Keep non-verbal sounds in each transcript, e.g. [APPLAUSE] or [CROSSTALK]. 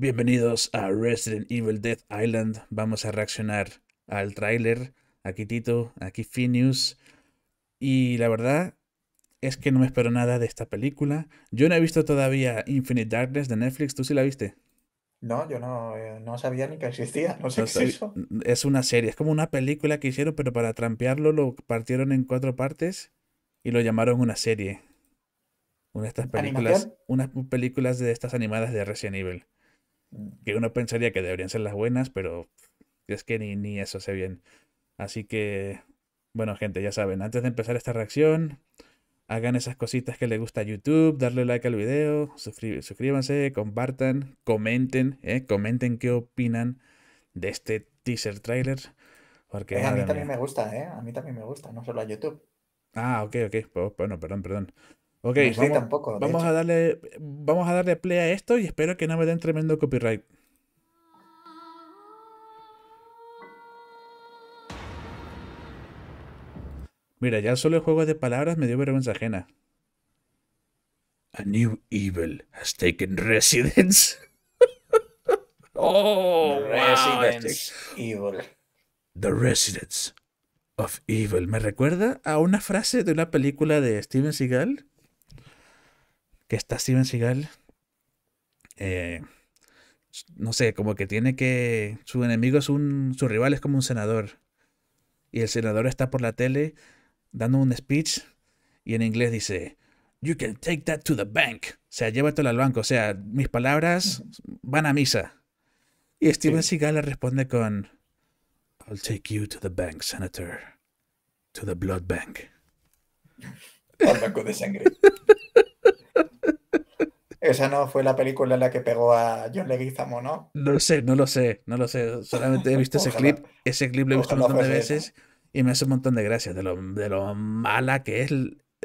Bienvenidos a Resident Evil Death Island. Vamos a reaccionar al tráiler. Aquí Tito, aquí Phineas. Y la verdad es que no me espero nada de esta película. Yo no he visto todavía Infinite Darkness de Netflix. ¿Tú sí la viste? No, yo no, eh, sabía ni que existía. No sé qué es eso. Es una serie, es como una película que hicieron, pero para trampearlo lo partieron en cuatro partes y lo llamaron una serie. Una de estas películas, unas películas de estas animadas de Resident Evil que uno pensaría que deberían ser las buenas, pero es que ni, ni eso sé bien. Así que, bueno, gente, ya saben, antes de empezar esta reacción, hagan esas cositas que les gusta a YouTube, darle like al video, suscríbanse, compartan, comenten, eh, comenten qué opinan de este teaser trailer. Porque, a mí también me gusta, eh, A mí también me gusta, no solo a YouTube. Ah, ok, ok. bueno, perdón, perdón. Ok, vamos, tampoco, vamos a darle, vamos a darle play a esto y espero que no me den tremendo copyright. Mira, ya solo el juego de palabras me dio vergüenza ajena. A new evil has taken residence. [LAUGHS] oh, residence evil. The residence of evil. Me recuerda a una frase de una película de Steven Seagal que está Steven Seagal, eh, no sé, como que tiene que, su enemigo es un, su rival es como un senador. Y el senador está por la tele dando un speech y en inglés dice, You can take that to the bank. O sea, llévatelo al banco. O sea, mis palabras van a misa. Y Steven Seagal le responde con, I'll take you to the bank, Senator. To the blood bank. Al banco de sangre. [LAUGHS] Esa no fue la película en la que pegó a John Leguizamo, ¿no? No lo sé, no lo sé, no lo sé. Solamente he visto ese clip. Ese clip lo he visto un montón de veces y me hace un montón de gracias de lo, de lo mala que es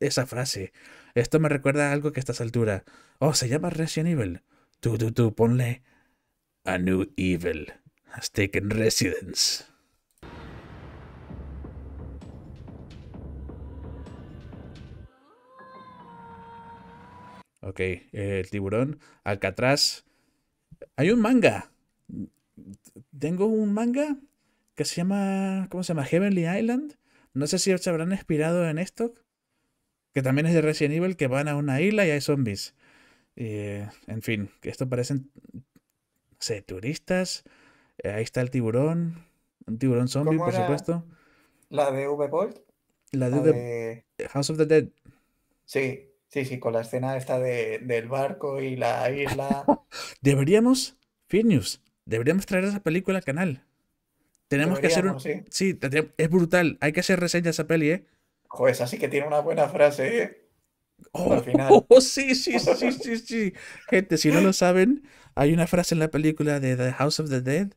esa frase. Esto me recuerda a algo que a estas alturas. Oh, se llama Resident Evil. Tú, tú, tú, ponle a New Evil. Has taken residence. Ok, eh, el tiburón, Alcatraz. Hay un manga. Tengo un manga que se llama, ¿cómo se llama? Heavenly Island. No sé si se habrán inspirado en esto. Que también es de Resident Evil, que van a una isla y hay zombies. Y eh, en fin, que esto parecen, sé, turistas. Eh, ahí está el tiburón. Un tiburón zombie, por supuesto. La de V-Bolt. La de, la de... House of the Dead. Sí, Sí, sí, con la escena esta de, del barco y la isla. deberíamos, news deberíamos traer esa película al canal. Tenemos que hacer un... Sí, es brutal. Hay que hacer reseña a esa peli, ¿eh? Joder, así que tiene una buena frase, ¿eh? al final. sí, sí, sí, sí, sí. Gente, si no lo saben, hay una frase en la película de The House of the Dead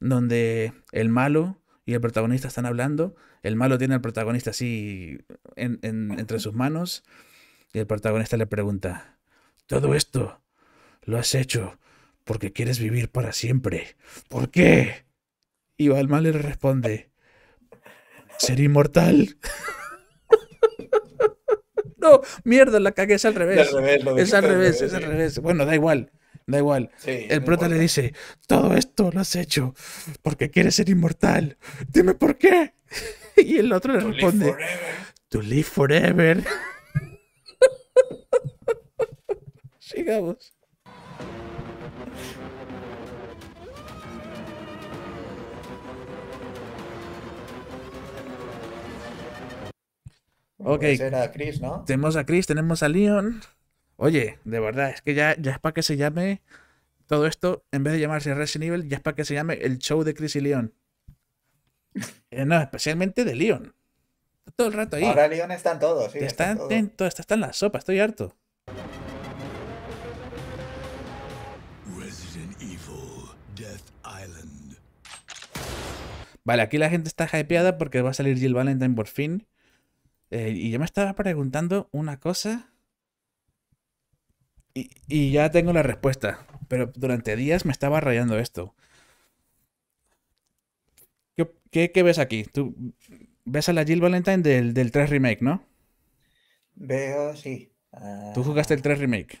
donde el malo y el protagonista están hablando. El malo tiene al protagonista así entre sus manos y el protagonista le pregunta, todo esto lo has hecho porque quieres vivir para siempre. ¿Por qué? Y Balma le responde, ser inmortal. [LAUGHS] no, mierda, la cagué, es al revés. es al revés, es al revés. Bueno, da igual, da igual. el prota le dice, todo esto lo has hecho porque quieres ser inmortal. Dime por qué. [LAUGHS] Y el otro le responde, to live forever. digamos pues Ok. Tenemos a Chris, tenemos a Leon. Oye, de verdad, es que ya, ya es para que se llame todo esto, en vez de llamarse Resident Evil, ya es para que se llame el show de Chris y Leon. Eh, no, especialmente de Leon. Todo el rato ahí. Ahora Leon están todos, sí. Están, En, todo, está en la sopa, estoy harto. Vale, aquí la gente está hypeada porque va a salir Jill Valentine por fin. Eh, y yo me estaba preguntando una cosa. Y, ya tengo la respuesta. Pero durante días me estaba rayando esto. ¿Qué, ves aquí? Tú ves a la Jill Valentine del, del 3 Remake, ¿no? Veo, sí. ¿Tú jugaste el 3 Remake? Ah,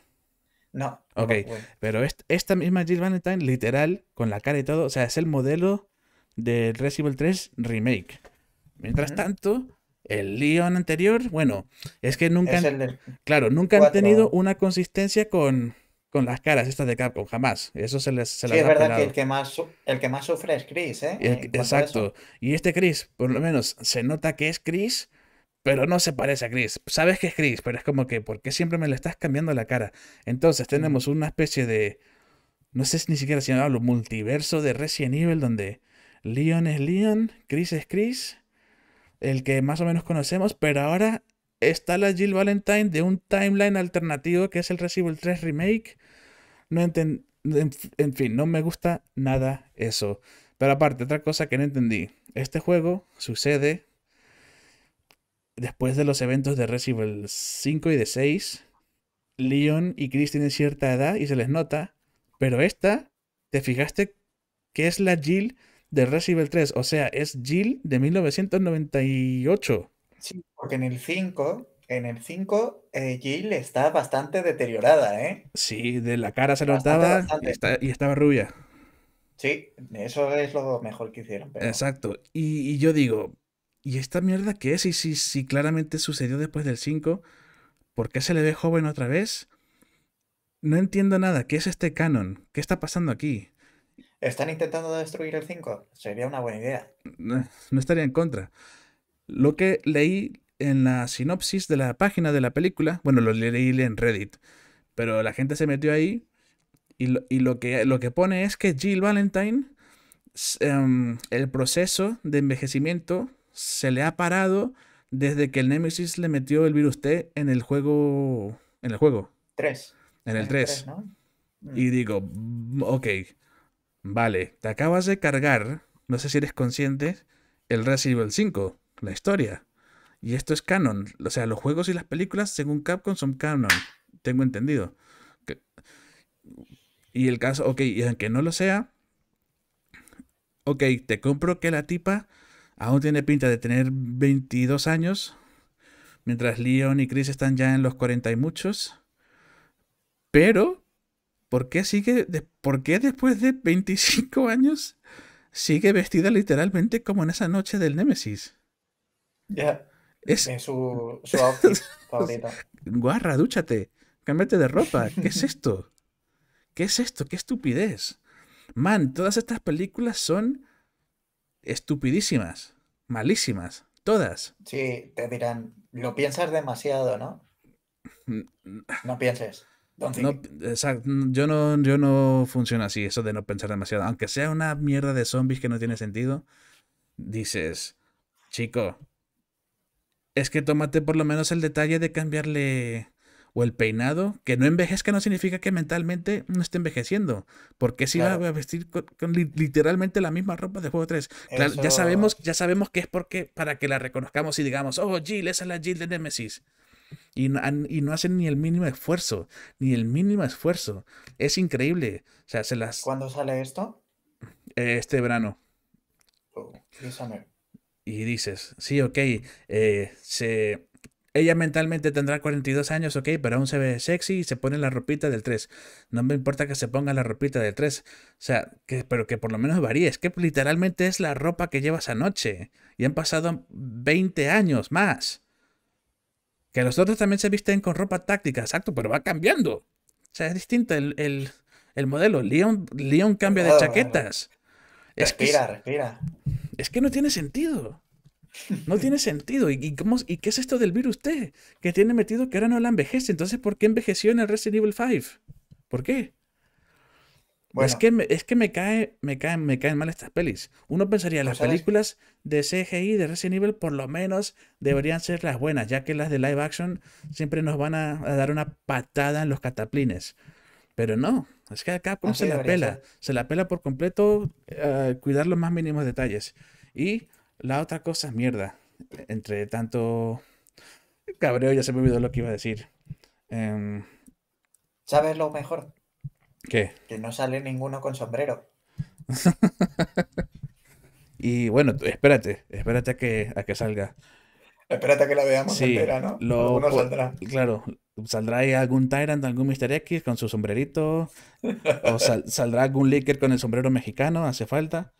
no. Ok, pero esta misma Jill Valentine, literal, con la cara y todo, o sea, es el modelo de Resident Evil 3 Remake. Mientras tanto, el Leon anterior, bueno, es que nunca, han, claro, nunca han tenido una consistencia con, con las caras estas de Capcom, jamás. Eso se les se Sí, es verdad que el que, más, el que más sufre es Chris, ¿eh? eh exacto. Y este Chris, por lo menos, se nota que es Chris, pero no se parece a Chris. Sabes que es Chris, pero es como que, ¿por qué siempre me le estás cambiando la cara? Entonces tenemos una especie de, no sé si ni siquiera si hablo multiverso de Resident Evil donde Leon es Leon, Chris es Chris, el que más o menos conocemos, pero ahora está la Jill Valentine de un timeline alternativo que es el Resident 3 Remake. No en fin, no me gusta nada eso. Pero aparte, otra cosa que no entendí. Este juego sucede después de los eventos de Resident Evil 5 y de 6. Leon y Chris tienen cierta edad y se les nota. Pero esta, ¿te fijaste que es la Jill de Resident Evil 3. O sea, es Jill de 1998. Sí, porque en el 5, en el 5, eh, Jill está bastante deteriorada, ¿eh? Sí, de la cara se notaba y, y estaba rubia. Sí, eso es lo mejor que hicieron. Exacto. Y, yo digo, ¿y esta mierda qué es? Y si, si claramente sucedió después del 5, ¿por qué se le ve joven otra vez? No entiendo nada. ¿Qué es este canon? ¿Qué está pasando aquí? ¿Están intentando destruir el 5? Sería una buena idea. No, estaría en contra. Lo que leí en la sinopsis de la página de la película, bueno, lo leí en Reddit, pero la gente se metió ahí y lo, que, lo que pone es que Jill Valentine, em, el proceso de envejecimiento se le ha parado desde que el Nemesis le metió el virus T en el juego. En el juego. 3. En el 3. Y mm. digo, ok, Vale, te acabas de cargar, no sé si eres consciente, el Resident Evil 5, la historia. Y esto es canon. O sea, los juegos y las películas, según Capcom, son canon. Tengo entendido. Y el caso, ok, y aunque no lo sea, ok, te compro que la tipa aún tiene pinta de tener 22 años, mientras Leon y Chris están ya en los 40 y muchos. Pero ¿Por qué, sigue después de 25 años sigue vestida literalmente como en esa noche del Némesis? Ya. en su, su outfit [LAUGHS] Guarra, dúchate, cámbiate de ropa. ¿Qué es esto? ¿Qué es esto? ¿Qué estupidez? Man, todas estas películas son estupidísimas, malísimas, todas. Sí, te dirán, lo piensas demasiado, ¿no? Mm, mm. No pienses. No, yo no, yo no funciona así, eso de no pensar demasiado. Aunque sea una mierda de zombies que no tiene sentido, dices, chico, es que tómate por lo menos el detalle de cambiarle o el peinado, que no envejezca no significa que mentalmente no esté envejeciendo, porque si va a vestir literalmente la misma ropa de juego 3. ya sabemos, ya sabemos que es porque para que la reconozcamos y digamos, "Oh, Jill, esa es la Jill de Nemesis." Y no, hacen ni el mínimo esfuerzo, ni el mínimo esfuerzo. Es increíble. O sea, se las... ¿Cuándo sale esto? este verano. Oh, y dices, sí, ok, eh, se... ella mentalmente tendrá 42 años, ok, pero aún se ve sexy y se pone la ropita del 3. No me importa que se ponga la ropita del 3, o sea, que, pero que por lo menos Varíes, Es que literalmente es la ropa que llevas anoche y han pasado 20 años más. Que los otros también se visten con ropa táctica, exacto, pero va cambiando. O sea, es distinto el, modelo. Leon, cambia de chaquetas. Es respira, respira. Es que no tiene sentido. No tiene sentido. ¿Y, ¿Y, qué es esto del virus T? Que tiene metido que ahora no la envejece. Entonces, ¿por qué envejeció en el Resident Evil 5? ¿Por qué? Es que, me, es que me, cae, me, caen, me caen mal estas pelis. Uno pensaría, las películas de CGI de Resident Evil por lo menos deberían ser las buenas, ya que las de live action siempre nos van a, dar una patada en los cataplines. Pero no, es que acá se la pela. Se la pela por completo eh, cuidar los más mínimos detalles. Y la otra cosa es mierda. Entre tanto... Cabreo, ya se me olvidó lo que iba a decir. Em, ¿Sabes lo mejor? Que no sale ninguno con sombrero. [LAUGHS] y bueno, espérate, espérate a que, a que salga. Espérate a que la veamos sí, ¿no? saldrá. Claro, saldrá algún Tyrant, algún Mr. X con su sombrerito. o [LAUGHS] saldrá algún Licker con el sombrero mexicano, hace falta.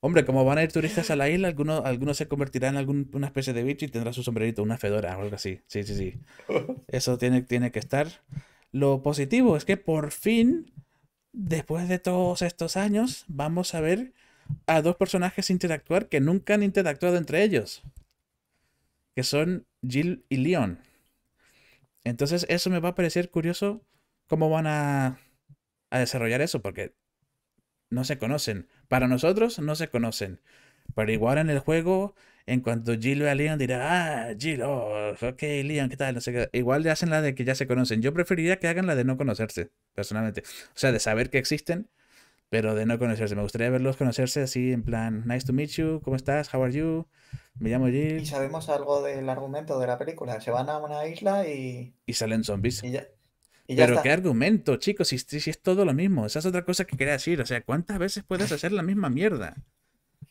Hombre, como van a ir turistas a la isla, alguno se convertirá en alguna especie de bicho y tendrá su sombrerito, una fedora o algo así. Sí, sí, sí. [LAUGHS] Eso tiene, tiene que estar. Lo positivo es que por fin, después de todos estos años, vamos a ver a dos personajes interactuar que nunca han interactuado entre ellos. Que son Jill y Leon. Entonces eso me va a parecer curioso cómo van a, a desarrollar eso, porque no se conocen. Para nosotros no se conocen. Pero igual en el juego en cuanto Jill ve a Leon dirá, ah, Jill, oh, ok, Leon, ¿qué tal? No sé Igual le hacen la de que ya se conocen. Yo preferiría que hagan la de no conocerse, personalmente. O sea, de saber que existen, pero de no conocerse. Me gustaría verlos conocerse así, en plan, nice to meet you, ¿cómo estás? How are you? Me llamo Jill. Y sabemos algo del argumento de la película. Se van a una isla y... Y salen zombies. Pero qué argumento, chicos, si, si, es todo lo mismo. Esa es otra cosa que quería decir. O sea, ¿cuántas veces puedes hacer la misma mierda?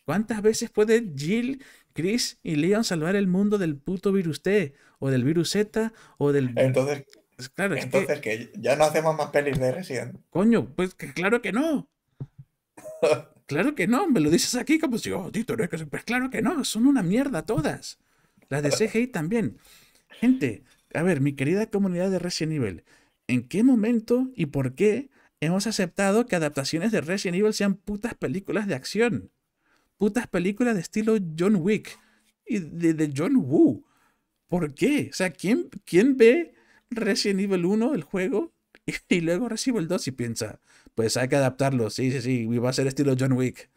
¿Cuántas veces puede Jill, Chris y Leon salvar el mundo del puto virus T? O del virus Z, o del. Entonces, claro, entonces que... ya no hacemos más pelis de Resident. Coño, pues claro que no. [LAUGHS] claro que no, me lo dices aquí como si, oh, Tito, no es que. Pues claro que no, son una mierda todas. Las de CGI [LAUGHS] también. Gente, a ver, mi querida comunidad de Resident Evil, ¿en qué momento y por qué hemos aceptado que adaptaciones de Resident Evil sean putas películas de acción? putas películas de estilo John Wick y de, John Woo. ¿Por qué? O sea, ¿quién, quién ve Resident Evil 1, el juego, y, luego recibe el 2 y piensa, pues hay que adaptarlo, sí, sí, sí, va a ser estilo John Wick.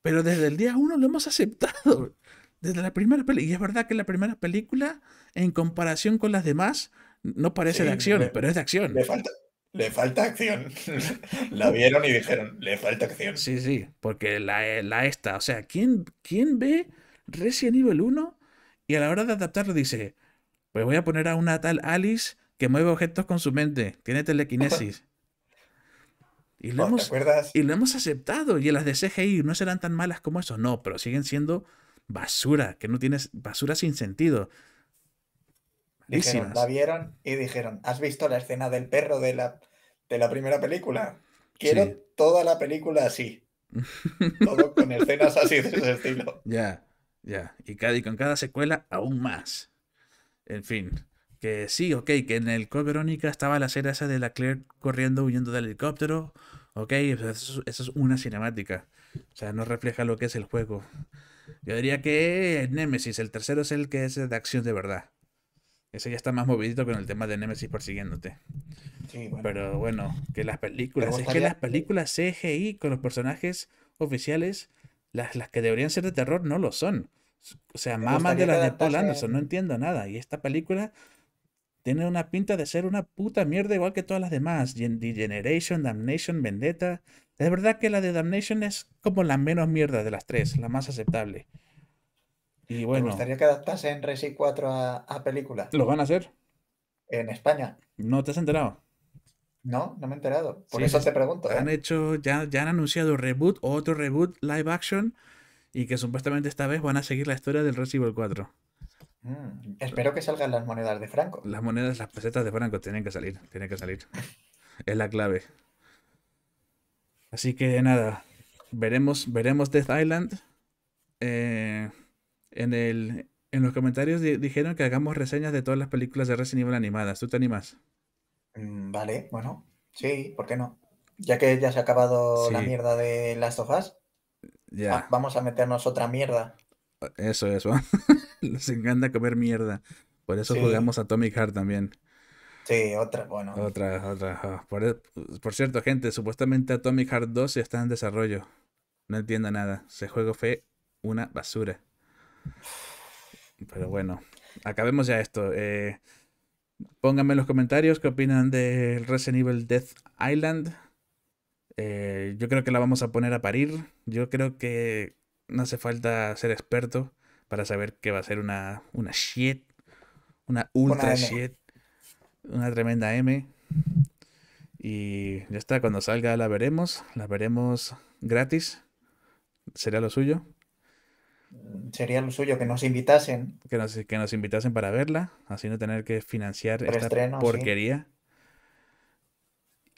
Pero desde el día 1 lo hemos aceptado. Desde la primera película. Y es verdad que la primera película, en comparación con las demás, no parece de acción, pero es de acción. me falta, le falta acción. [LAUGHS] la vieron y dijeron, le falta acción. Sí, sí, porque la, eh, la esta, o sea, ¿quién, ¿quién ve Resident nivel 1 y a la hora de adaptarlo dice, pues voy a poner a una tal Alice que mueve objetos con su mente, tiene telequinesis. [LAUGHS] Y lo, hemos, y lo hemos aceptado. Y las de CGI no serán tan malas como eso. No, pero siguen siendo basura, que no tienes basura sin sentido. Dijeron, la vieron y dijeron, ¿has visto la escena del perro de la, de la primera película? Quiero toda la película así. [LAUGHS] Todo con escenas así de ese estilo. Ya, ya. Y, cada, con cada secuela aún más. En fin. Que sí, ok, que en el Code Verónica estaba la escena esa de la Claire corriendo, huyendo del helicóptero. Ok, eso, es una cinemática. O sea, no refleja lo que es el juego. Yo diría que Nemesis, el tercero, es el que es de acción de verdad. Ese ya está más movidito con el tema de Nemesis persiguiéndote. Pero bueno, que las películas, es que las películas CGI con los personajes oficiales, las, las que deberían ser de terror, no lo son. O sea, mamas de las de Paul Anderson, no entiendo nada. Y esta película tiene una pinta de ser una puta mierda igual que todas las demás. Degeneration, Damnation, Vendetta. Es verdad que la de Damnation es como la menos mierda de las tres, la más aceptable. Y bueno. Me gustaría que adaptasen Evil 4 a, a película. ¿Lo van a hacer? En España. ¿No te has enterado? No, no me he enterado. Por eso te pregunto. ¿eh? hecho, ya, ya han anunciado reboot o otro reboot live action y que supuestamente esta vez van a seguir la historia del Resident Evil 4. Mm, espero que salgan las monedas de Franco. Las monedas, las pesetas de Franco tienen que salir, tienen que salir. es la clave. Así que nada, veremos, veremos Death Island. Eh, en, el, en los comentarios dijeron que hagamos reseñas de todas las películas de Resident Evil animadas. ¿Tú te animas? Mm, vale, bueno, sí, ¿por qué no? Ya que ya se ha acabado la mierda de las of ya. vamos a meternos otra mierda. Eso, eso. Les [LAUGHS] encanta comer mierda. Por eso jugamos jugamos Atomic Heart también. Sí, otra, bueno. Otra, otra. Ah. E, por, cierto, gente, supuestamente Atomic Heart 2 está en desarrollo. No entiendo nada. Ese juego fue una basura. Pero bueno, acabemos ya esto. Eh, pónganme en los comentarios qué opinan del Resident Evil Death Island. Eh, yo creo que la vamos a poner a parir. Yo creo que no hace falta ser experto para saber que va a ser una, una shit. Una ultra shit. Una tremenda M. Y ya está, cuando salga la veremos. La veremos gratis. Será lo suyo. Mm, sería lo suyo, que nos invitasen. Que nos, invitasen para verla, así no tener que financiar esta porquería.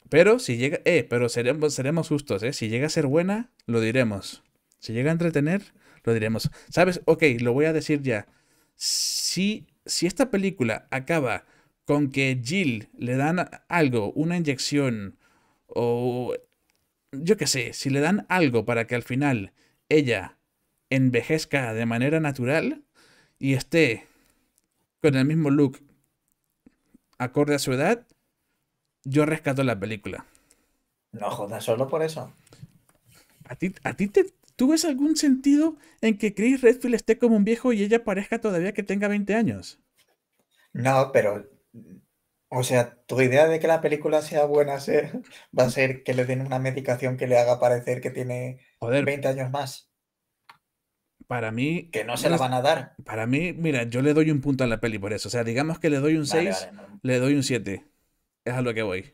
Pero si llega, eh, pero seremos, justos, eh. Si llega a ser buena, lo diremos. Si llega a entretener, lo diremos. ¿Sabes? Ok, lo voy a decir ya. Si, si esta película acaba con que Jill le dan algo, una inyección, o yo qué sé, si le dan algo para que al final ella envejezca de manera natural y esté con el mismo look acorde a su edad, yo rescato la película. No jodas, solo por eso. ¿A ti, a ti te, ¿Tú algún sentido en que Chris Redfield esté como un viejo y ella parezca todavía que tenga 20 años? No, pero. O sea, tu idea de que la película sea buena va a ser que le den una medicación que le haga parecer que tiene 20 años más. Para mí. Que no se la van a dar. Para mí, mira, yo le doy un punto a la peli por eso. O sea, digamos que le doy un 6, le doy un 7. Es a lo que voy.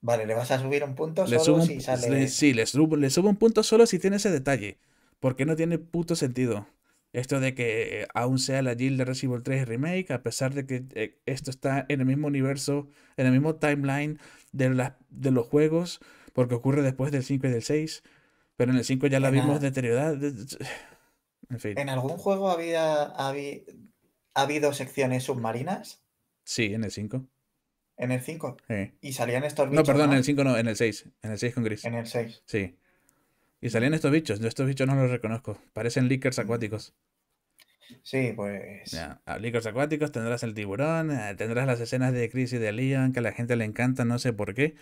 Vale, ¿le vas a subir un punto solo si sale... sí, le subo, un punto solo si tiene ese detalle. Porque no tiene puto sentido. Esto de que eh, aún sea la Jill de Resident Evil 3 Remake, a pesar de que eh, esto está en el mismo universo, en el mismo timeline de, la, de los juegos, porque ocurre después del 5 y del 6, pero en el 5 ya la vimos deteriorada. En algún juego había, ha habido secciones submarinas? Sí, en el 5. ¿En el 5? Sí. Y salían estos bichos. No, perdón, en el 5 no, en el 6. En el 6 con Chris. En el 6. Sí. Y salían estos bichos. Yo estos bichos no los reconozco. Parecen leakers mm. acuáticos. Sí, pues. Ya, acuáticos, tendrás el tiburón, eh, tendrás las escenas de Chris y de Leon que a la gente le encanta, no sé por qué.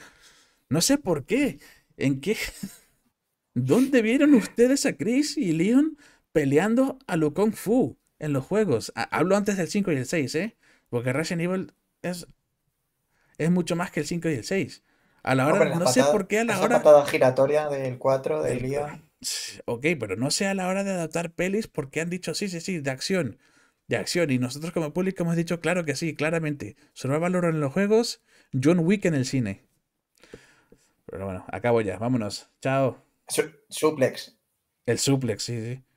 No sé por qué. ¿En qué? [LAUGHS] ¿Dónde vieron ustedes a Chris y Leon peleando a lo Kung Fu en los juegos. hablo antes del 5 y el 6, ¿eh? Porque Resident Evil es, es mucho más que el 5 y el 6. A la hora, no, sé por qué a la hora. patada giratoria del 4, del día, Ok, pero no sé a la hora de adaptar pelis porque han dicho sí, sí, sí, de acción. De acción. Y nosotros como público hemos dicho, claro que sí, claramente. solo valor en los juegos, John Wick en el cine. Pero bueno, acabo ya, vámonos. Chao. suplex. El suplex, sí, sí.